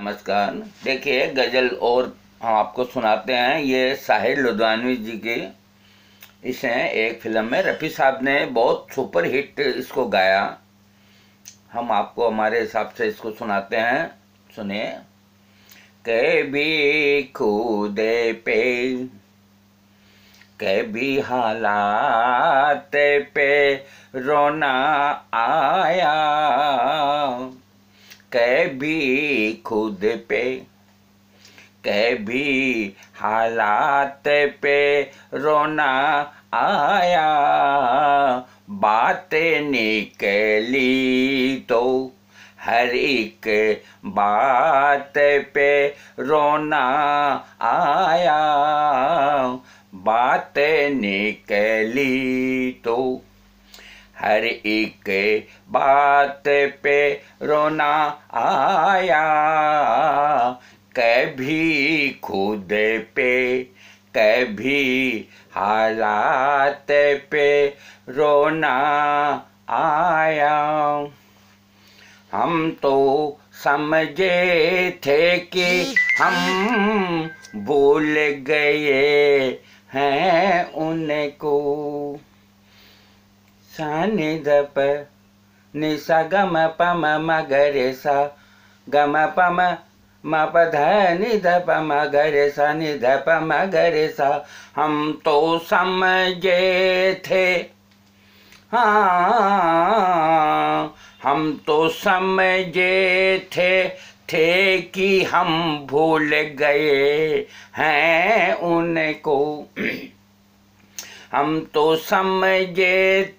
नमस्कार देखिए गज़ल और हम आपको सुनाते हैं ये साहिर लुधवानवी जी की इसे एक फिल्म में रफ़ी साहब ने बहुत सुपर हिट इसको गाया हम आपको हमारे हिसाब से इसको सुनाते हैं सुनिए कभी खुदे पे कभी हालात पे रोना आया कभी खुद पे कभी हालात पे रोना आया बातें निकली तो हर एक बात पे रोना आया बातें निकली तो हर एक बात पे रोना आया कभी खुद पे कभी हालात पे रोना आया हम तो समझे थे कि हम भूल गए हैं उनको म ग रे सा ग म प म म प ध निध प मगरे नि निध प मगरे सा हम तो समझे थे हाँ हम तो समझे थे थे कि हम भूल गए हैं उनको हम तो समझे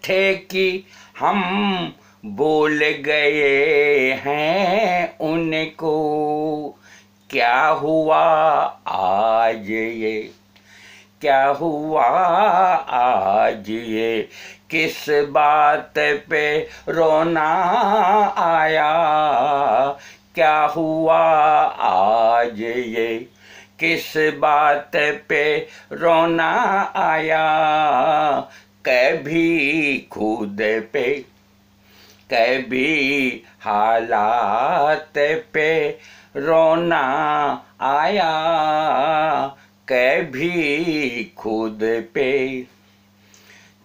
थे कि हम बोल गए हैं उनको क्या हुआ आज ये क्या हुआ आज ये किस बात पे रोना आया क्या हुआ आज ये किस बात पे रोना आया कभी खुद पे कभी हालात पे रोना आया कभी खुद पे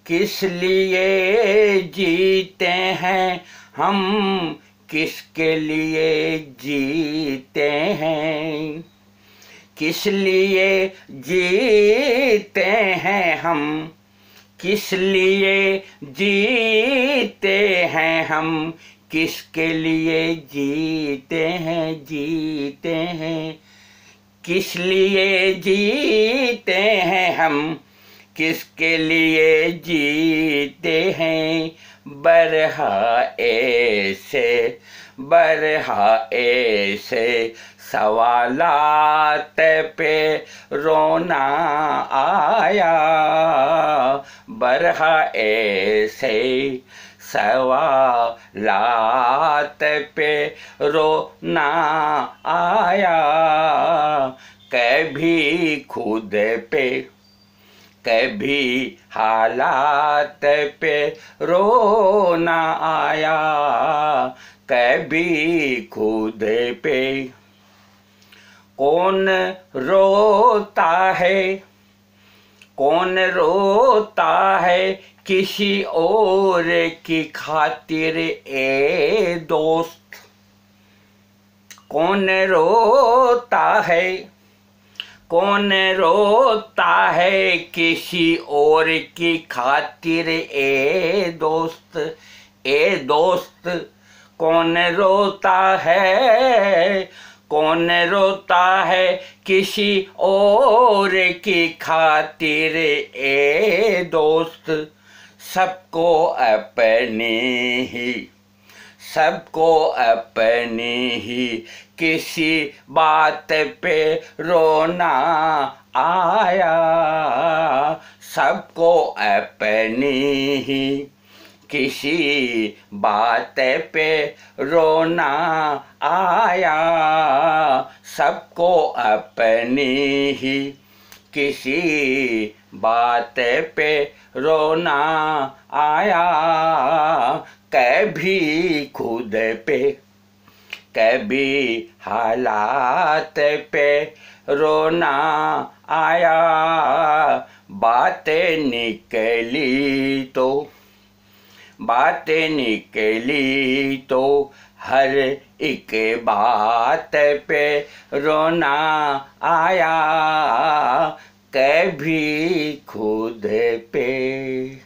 किस लिए जीते हैं हम किसके लिए जीते हैं किस लिए जीते हैं हम किस लिए जीते हैं हम किसके लिए जीते हैं जीते हैं किस लिए जीते हैं हम किसके लिए जीते हैं बरहा ऐसे बरहा ऐसे सवालत पे रोना आया बरहा ऐसे सवाल पे रोना आया कभी खुद पे कभी हालात पे रोना आया कभी खुद पे कौन रोता है कौन रोता है किसी और की खातिर ए दोस्त कौन रोता है कौन रोता है किसी और की खातिर ए दोस्त ए दोस्त कौन रोता है कौन रोता है किसी और की खातिर ए दोस्त सबको अपने ही सबको अपनी ही किसी बात पे रोना आया सबको अपनी ही किसी बात पे रोना आया सबको अपनी ही किसी बात पे रोना आया भी खुद पे कभी हालात पे रोना आया बातें निकली तो बातें निकली तो हर एक बात पे रोना आया कभी खुद पे